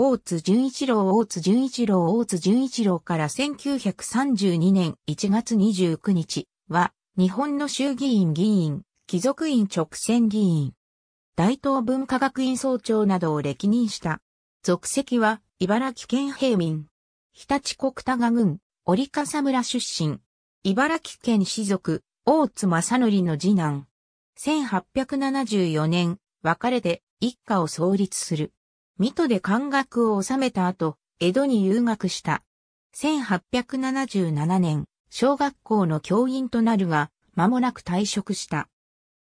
大津純一郎大津純一郎大津純一郎から1932年1月29日は日本の衆議院議員、貴族院直選議員、大東文化学院総長などを歴任した。属籍は茨城県平民、日立国多賀郡、折笠村出身、茨城県士族、大津正則の次男。1874年、別れて一家を創立する。水戸で漢学を収めた後、江戸に遊学した。1877年、小学校の教員となるが、間もなく退職した。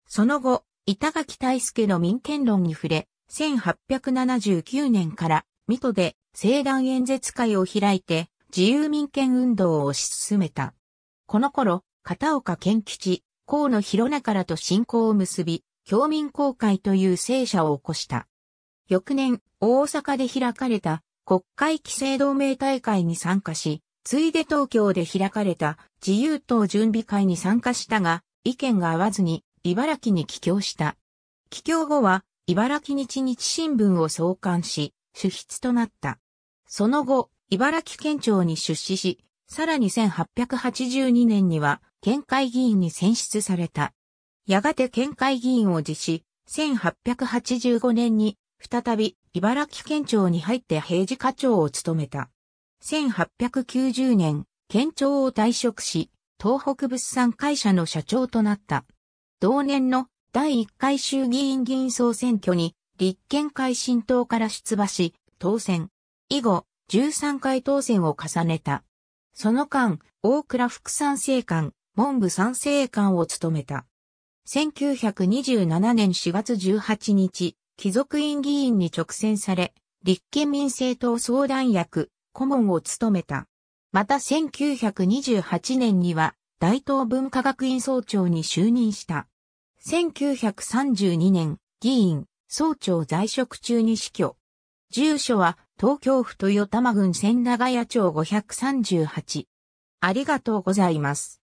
その後、板垣大助の民権論に触れ、1879年から水戸で聖団演説会を開いて自由民権運動を推し進めた。この頃、片岡健吉、河野広中らと信仰を結び、教民公会という聖者を起こした。翌年、大阪で開かれた国会規制同盟大会に参加し、ついで東京で開かれた自由党準備会に参加したが、意見が合わずに茨城に帰郷した。帰郷後は、茨城日日新聞を創刊し、主筆となった。その後、茨城県庁に出資し、さらに1882年には、県会議員に選出された。やがて県会議員を辞し、1885年に再び茨城県庁に入って平時課長を務めた。1890年、県庁を退職し、東北物産会社の社長となった。同年の第1回衆議院議員総選挙に立憲会新党から出馬し、当選。以後、13回当選を重ねた。その間、大倉副参政官、文部参政官を務めた。1927年4月18日、貴族院議員に直選され、立憲民政党相談役、顧問を務めた。また1928年には、大東文化学院総長に就任した。1932年、議員、総長在職中に死去。住所は、東京府豊玉郡千長谷町538。ありがとうございます。